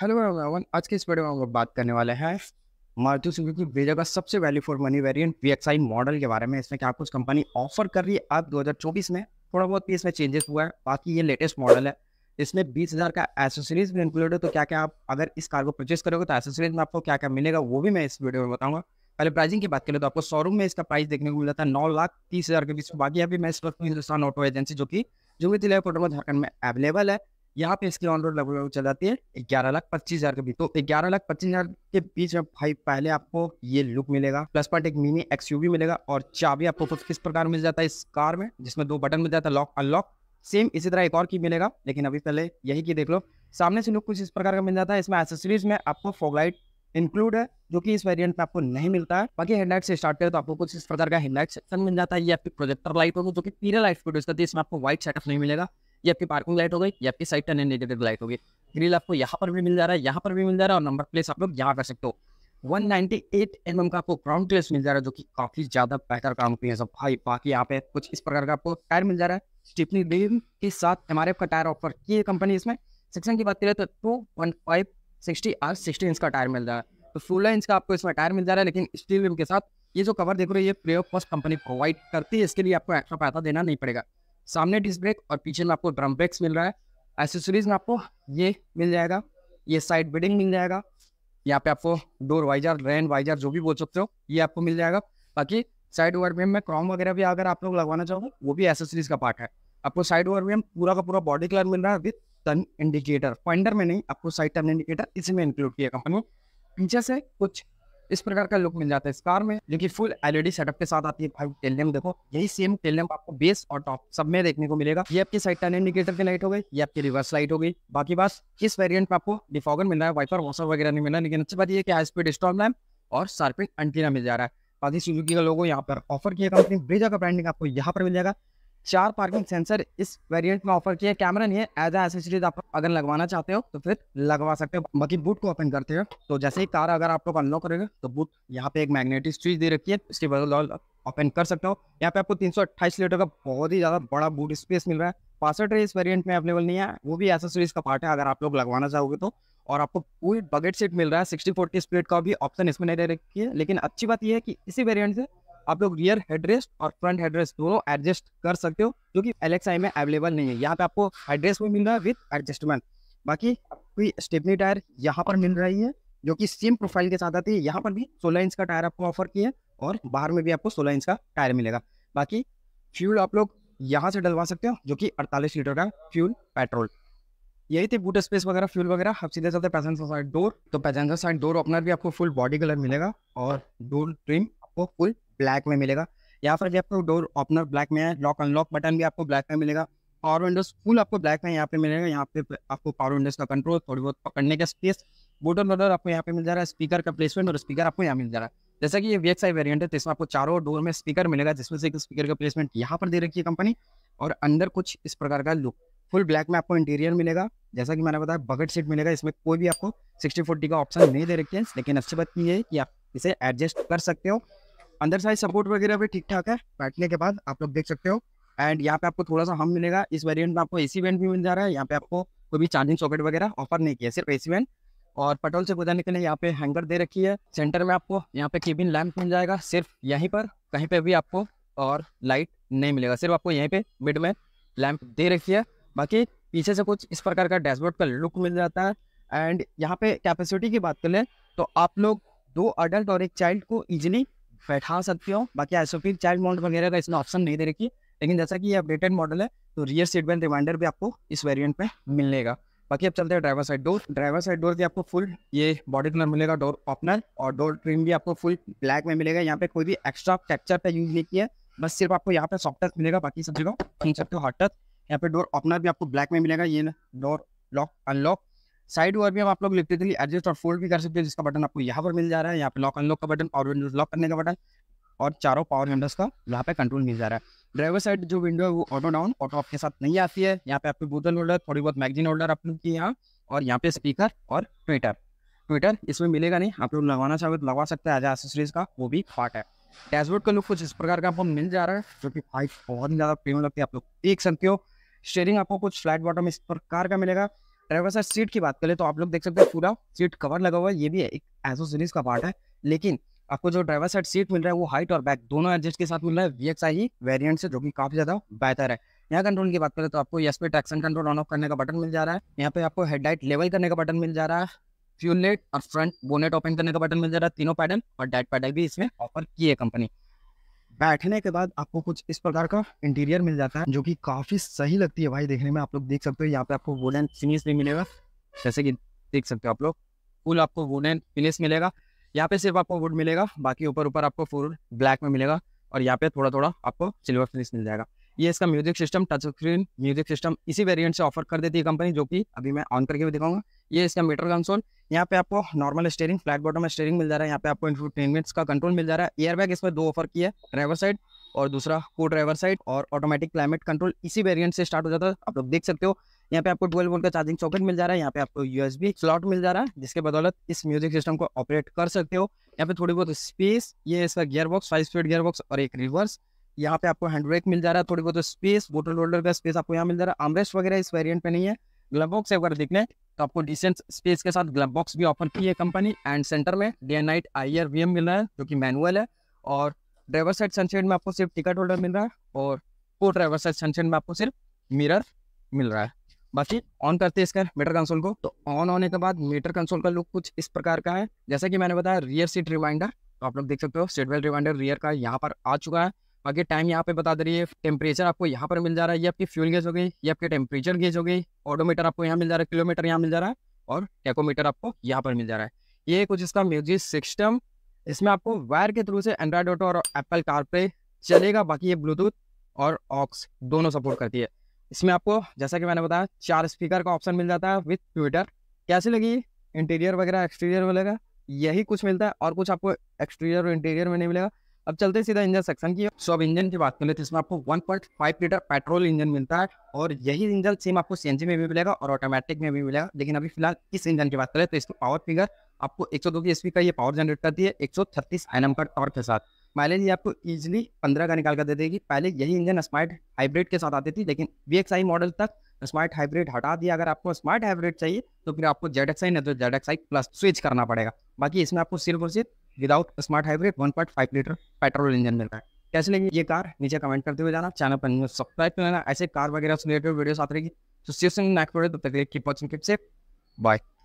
hello everyone आज के इस वीडियो में हम लोग बात करने वाले हैं मारुति सुजुकी वेजा का सबसे value for money variant V model के बारे में इसमें क्या कुछ कंपनी ऑफर कर रही है अब 2024 में थोड़ा बहुत भी इसमें चेंजेस हुआ है बाकी ये लेटेस्ट मॉडल है इसमें बीस का एसेसरीज भी इंक्लूड है तो क्या क्या आप अगर इस कार को परचेज करोगे तो एसेसरीज में आपको क्या क्या मिलेगा वो भी मैं इस वीडियो में बताऊंगा पहले प्राइसिंग की बात करें तो आपको शोरूम में इसका प्राइस देखने को मिल जाता है नौ लाख तीस हज़ार के बीच बाकी अभी मैं इस वक्त हिंदुस्तान ऑटो एजेंसी जो कि जो जिला कोटरमा झारखंड में अवेलेबल है यहाँ पे इसकी ऑन रोड लगभग चल जाती है ग्यारह लाख पच्चीस हजार के बीच तो ग्यारह लाख पच्चीस हजार के बीच में भाई पहले आपको ये लुक मिलेगा प्लस पॉइंट एक मिनी एक्सयूवी मिलेगा और चाबी आपको कुछ किस प्रकार मिल जाता है इस कार में जिसमें दो बटन मिल जाता है लॉक अनलॉक सेम इसी तरह एक और की मिलेगा लेकिन अभी पहले यही की देख लो सामने से लुक कुछ इस प्रकार का मिल जाता है इसमें एसेसरीज में आपको फोगलाइट इंक्लूड है जो कि इस वेरिएंट में आपको नहीं मिलता है बाकी हेडलाइट से स्टार्ट करें तो आपको कुछ इस प्रकार का हेडलाइट सेक्शन मिल जाता है ये आपकी प्रोजेक्टर लाइट होगा जो कि पीरियल लाइट प्रोड्यूस करती है इसमें आपको व्हाइट सेटअप नहीं मिलेगा ये आपकी पार्किंग लाइट हो गई ये आपकी साइड टर्न इंडिकेटर लाइट होगी ग्रिल आपको यहाँ पर भी मिल जा रहा है यहाँ पर भी मिल जा रहा है और नंबर प्लेस आप लोग यहाँ कर सकते हो 198 mm का आपको ग्राउंड क्लियरेंस मिल जा रहा है जो कि काफी ज्यादा बेहतर काम है सब भाई बाकी यहाँ पे कुछ इस प्रकार का आपको टायर मिल जा रहा है स्टिपनी रिम के साथ एम का टायर ऑफर की कंपनी इसमें सेक्शन की बात करें तो two one five sixty R sixty inch का टायर मिल रहा है तो सोलह इंच का आपको इसमें टायर मिल जा रहा है लेकिन स्टील रिम के साथ ये जो कवर देख रहे हैं ये प्रेयो फर्स्ट कंपनी प्रोवाइड करती है इसके लिए आपको एक्स्ट्रा पैसा देना नहीं पड़ेगा सामने डिस्क ब्रेक और पीछे में आपको ड्रम ब्रेक्स मिल रहा है एसेसरीज में आपको ये मिल जाएगा ये साइड बेडिंग मिल जाएगा यहाँ पे आपको डोर वाइजर रेन वाइजर जो भी बोल सकते हो ये आपको मिल जाएगा बाकी साइड ओवरवेम में क्रॉम वगैरह भी अगर आप लोग लगवाना चाहोगे वो भी एसेसरीज का पार्ट है आपको साइड ओवर ओवरवेम पूरा का पूरा बॉडी कलर मिल रहा है विथ टर्न इंडिकेटर पॉइंटर में नहीं आपको साइड टर्न इंडिकेटर इसी में इंक्लूड किया कंपनी पीछे से कुछ इस प्रकार का लुक मिल जाता है इस कार में जो कि फुल एलईडी सेटअप के साथ आती है टेल देखो यही सेम टेल आपको बेस और टॉप सब में देखने को मिलेगा ये आपकी साइड टर्न इंडिकेटर की लाइट हो गई ये आपकी रिवर्स लाइट हो गई बाकी बात इस वेरियंट में आपको डिफॉगर मिल रहा है वाइपर वॉशर वगैरह नहीं मिल रहा लेकिन अच्छी बात यह हाई स्पीड स्टॉल लैम्प और सार्पिंग अंटीना मिल जा रहा है बाकी सुजुकी का लोगो यहाँ पर ऑफर किया कंपनी ब्रेजा का ब्रांडिंग आपको यहाँ पर मिल जाएगा चार पार्किंग सेंसर इस वेरिएंट में ऑफर किया कैमरा नहीं है एज एसेसरीज आप अगर लगवाना चाहते हो तो फिर लगवा सकते हो बाकी बूट को ओपन करते हो तो जैसे ही कार अगर आप लोग अनलॉक करेगा तो बूट यहाँ पे एक मैग्नेटिक स्विच दे रखी है इसके बदल ओपन कर सकते हो यहाँ पे आपको तीन लीटर का बहुत ही ज्यादा बड़ा बूट स्पेस मिल रहा है पासठ इस वेरियंट में अवेलेबल नहीं है वो भी एसेसरीज का पार्ट है अगर आप लोग लगवाना चाहोगे तो और आपको पूरी बगेट सीट मिल रहा है सिक्सटी फोर्टी स्प्लेट का भी ऑप्शन इसमें नहीं दे रखी है लेकिन अच्छी बात यह है कि इसी वेरियंट से आप लोग रियर हेडरेस्ट और फ्रंट हेडरेस्ट दोनों एडजस्ट कर सकते हो जो कि एलेक्साई में अवेलेबल नहीं है यहाँ पे आपको हेडरेस्ट भी मिल रहा है विथ एडजस्टमेंट बाकी आपकी स्टेपनी टायर यहाँ पर मिल रही है जो कि सेम प्रोफाइल के साथ आती है यहाँ पर भी सोलह इंच का टायर आपको ऑफर किया है और बाहर में भी आपको सोलह इंच का टायर मिलेगा बाकी फ्यूल आप लोग यहाँ से डलवा सकते हो जो कि अड़तालीस लीटर का फ्यूल पेट्रोल यही थे बूट स्पेस वगैरह फ्यूल वगैरह आप सीधे चलते पैसेंजर साइड डोर तो पैसेंजर साइड डोर ओपनर भी आपको फुल बॉडी कलर मिलेगा और डोर ट्रिम आपको फुल ब्लैक में मिलेगा या फिर भी आपको डोर ओपनर ब्लैक में है लॉक अनलॉक बटन भी आपको ब्लैक में मिलेगा पावर विंडोज फुल आपको ब्लैक में यहाँ पे मिलेगा यहाँ पे आपको पावर विंडोज का कंट्रोल थोड़ी बहुत पकड़ने का स्पेस बोटल होल्डर आपको यहाँ पे मिल जा रहा है स्पीकर का प्लेसमेंट और स्पीकर आपको यहाँ मिल जा रहा है जैसा कि ये वी एक्स आई वेरियंट है जिसमें तो इसमें आपको चारों डोर में स्पीकर मिलेगा जिसमें से स्पीकर का प्लेसमेंट यहाँ पर दे रखी है कंपनी और अंदर कुछ इस प्रकार का लुक फुल ब्लैक में आपको इंटीरियर मिलेगा जैसा कि मैंने बताया बकेट सीट मिलेगा इसमें कोई भी आपको सिक्सटी फोर्टी का ऑप्शन नहीं दे रखे हैं लेकिन अच्छी बात यह है कि आप इसे एडजस्ट कर सकते हो अंदर साइज सपोर्ट वगैरह भी ठीक ठाक है बैठने के बाद आप लोग देख सकते हो एंड यहाँ पे आपको थोड़ा सा हम मिलेगा इस वेरियंट में आपको ए सी भी मिल जा रहा है यहाँ पे आपको कोई भी चार्जिंग सॉकेट वगैरह ऑफर नहीं किया सिर्फ ए सी और पेट्रोल से गुजरने के लिए यहाँ पे हैंगर दे रखी है सेंटर में आपको यहाँ पे केबिन लैंप मिल जाएगा सिर्फ यहीं पर कहीं पे भी आपको और लाइट नहीं मिलेगा सिर्फ आपको यहीं पे मिड में लैंप दे रखी है बाकी पीछे से कुछ इस प्रकार का डैशबोर्ड का लुक मिल जाता है एंड यहाँ पे कैपेसिटी की बात कर लें तो आप लोग दो अडल्ट और एक चाइल्ड को ईजिली बैठा सकते हो बाकी आइसोपिक चाइल्ड मॉडल वगैरह का इसमें ऑप्शन नहीं दे रखी लेकिन जैसा कि ये अपडेटेड मॉडल है तो रियर सीट बेल्ट रिमाइंडर भी आपको इस वेरिएंट में मिलेगा बाकी अब चलते हैं driver side door driver side door की आपको फुल ये बॉडी कलर मिलेगा डोर ओपनर और डोर ट्रिम भी आपको फुल ब्लैक में मिलेगा यहाँ पे कोई भी एक्स्ट्रा टेक्चर पे यूज नहीं किया बस सिर्फ आपको यहाँ पे सॉफ्ट टच मिलेगा बाकी सब जगह सकते हो हॉट टच यहाँ पे डोर ओपनर भी आपको ब्लैक में मिलेगा ये door lock unlock side wire भी हम आप लोग इलेक्ट्रिकली एडजस्ट और फोल्ड भी कर सकते हैं जिसका बटन आपको यहाँ पर मिल जा रहा है यहाँ पे लॉक अनलॉक का बटन पावर विंडोज लॉक करने का बटन और चारों पावर विंडोज का यहाँ पे कंट्रोल मिल जा रहा है ड्राइवर साइड जो विंडो है वो ऑटो डाउन ऑटो आपके साथ नहीं आती है यहाँ पे आपको बोतल होल्डर थोड़ी बहुत मैगजीन होल्डर आप लोग की यहाँ और यहाँ पे स्पीकर और ट्विटर ट्विटर इसमें मिलेगा नहीं आप लोग लगवाना चाहोगे तो लगवा सकते हैं एज एसेसरीज का वो भी पार्ट है डैशबोर्ड का लुक कुछ इस प्रकार का आपको मिल जा रहा है जो कि हाइट बहुत ज़्यादा प्रीमियम लगती है आप लोग देख सकते हो स्टेयरिंग आपको कुछ फ्लैट बॉटम इस प्रकार का मिलेगा ड्राइवर साइड सीट की बात करें तो आप लोग देख सकते हैं पूरा सीट कवर लगा हुआ है ये भी है एक एसो सीरीज का पार्ट है लेकिन आपको जो ड्राइवर साइड सीट मिल रहा है वो हाइट और बैक दोनों एडजस्ट के साथ मिल रहा है वी वेरियंट e से जो कि काफी ज्यादा बेहतर है यहाँ कंट्रोल की बात करें तो आपको यस पे ट्रैक्शन कंट्रोल ऑन ऑफ करने का बटन मिल जा रहा है यहाँ पे आपको हेडलाइट लेवल करने का बटन मिल जा रहा है फ्यूल लेट और फ्रंट बोनेट ओपन करने का बटन मिल जा रहा है तीनों पैडल और डेट पैडल भी इसमें ऑफर की है कंपनी बैठने के बाद आपको कुछ इस प्रकार का इंटीरियर मिल जाता है जो कि काफी सही लगती है भाई देखने में आप लोग देख सकते हो यहाँ पे आपको वुडन फिनिश भी मिलेगा जैसे कि देख सकते हो आप लोग फुल आपको वुडन फिनिश मिलेगा यहाँ पे सिर्फ आपको वुड मिलेगा बाकी ऊपर ऊपर आपको फुल ब्लैक में मिलेगा और यहाँ पे थोड़ा थोड़ा आपको सिल्वर फिनिश मिल जाएगा ये इसका music system touch screen music system इसी वेरिएंट से ऑफर कर देती है कंपनी जो कि अभी मैं ऑन करके भी दिखाऊंगा ये इसका मीटर कंसोल यहाँ पे आपको normal steering flat bottom steering मिल जा रहा है यहाँ पे आपको इंफोटेनमेंट्स का कंट्रोल मिल जा रहा है एयरबैग इसमें दो ऑफर किया है ड्राइवर साइड और दूसरा को ड्राइवर साइड और ऑटोमेटिक क्लाइमेट कंट्रोल इसी वेरियंट से स्टार्ट हो जाता है आप लोग देख सकते हो यहाँ पे आपको ट्वेल्व वोल्ट का चार्जिंग सॉकेट मिल जा रहा है यहाँ पे आपको यूएसबी स्लॉट मिल जा रहा है जिसके बदौलत इस म्यूजिक सिस्टम को ऑपरेट कर सकते हो यहाँ पे थोड़ी बहुत स्पेस ये इसका gearbox five speed gearbox और एक रिवर्स यहाँ पे आपको हैंड ब्रेक मिल जा रहा है थोड़ी बहुत स्पेस बोटल होल्डर का स्पेस आपको यहाँ मिल जा रहा है आमरेस्ट वगैरह इस वेरियंट पे नहीं है ग्लब बॉक्स अगर देखने तो आपको डिसेंट स्पेस के साथ ग्लब बॉक्स भी ऑफर की है कंपनी एंड सेंटर में day and night I R मिल रहा है जो कि मैनुअल है और ड्राइवर साइड सनसेट में आपको सिर्फ टिकट होल्डर मिल रहा है और फोर ड्राइवर साइड सनसेट में आपको सिर्फ मिरर मिल रहा है बाकी ऑन करते हैं इसका मीटर कंसोल को तो ऑन होने के बाद मीटर कंसोल का लुक कुछ इस प्रकार का है जैसा कि मैंने बताया रियर सीट रिमाइंडर तो आप लोग देख सकते हो सीट बेल्ट रिमाइंडर रियर का यहाँ पर आ चुका है बाकी टाइम यहाँ पे बता दे रही है टेम्परेचर आपको यहाँ पर मिल जा रहा है ये आपकी फ्यूल गेज हो गई ये आपके टेम्परेचर गेज हो गई ऑडोमीटर आपको यहाँ मिल जा रहा है किलोमीटर यहाँ मिल जा रहा है और टेकोमीटर आपको यहाँ पर मिल जा रहा है ये कुछ इसका म्यूजिक सिस्टम इसमें आपको वायर के थ्रू से एंड्रॉयड ऑटो और एप्पल कार पे चलेगा बाकी ये ब्लूटूथ और ऑक्स दोनों सपोर्ट करती है इसमें आपको जैसा कि मैंने बताया चार स्पीकर का ऑप्शन मिल जाता है विथ ट्विटर कैसी लगी इंटीरियर वगैरह एक्सटीरियर वगैरह यही कुछ मिलता है और कुछ आपको एक्सटीरियर और इंटीरियर में नहीं मिलेगा अब चलते सीधा इंजन सेक्शन की सो अब इंजन की बात कर लेते हैं इसमें आपको 1.5 लीटर पेट्रोल इंजन मिलता है और यही इंजन सेम आपको सीएनजी में भी मिलेगा और ऑटोमेटिक में भी मिलेगा लेकिन अभी फिलहाल इस इंजन की बात करें तो इसमें पावर फिगर आपको एक सौ एसपी का ये पावर जनरेट करती है एक सौ का टॉर्क के साथ माइलेज ये आपको इजिली पंद्रह का निकाल कर दे देगी पहले यही इंजन स्मार्ट हाइब्रिड के साथ आती थी लेकिन वी मॉडल तक स्मार्ट हाइब्रिड हटा दिया अगर आपको स्मार्ट हाइब्रिड चाहिए तो फिर आपको जेड एक्स आई नहीं तो Z X I plus switch करना पड़ेगा बाकी इसमें आपको सिर्फ और सिर्फ without smart hybrid one point five litre petrol engine मिल रहा है कैसे लेंगे ये कार नीचे कमेंट करते हुए जाना चैनल पर सब्सक्राइब कर लेना ऐसे कार वगैरह से रिलेटेड वीडियोस आते रहेगी तो सिर्फ नेक्स्ट वीडियो तब तक की पॉचिंग से बाय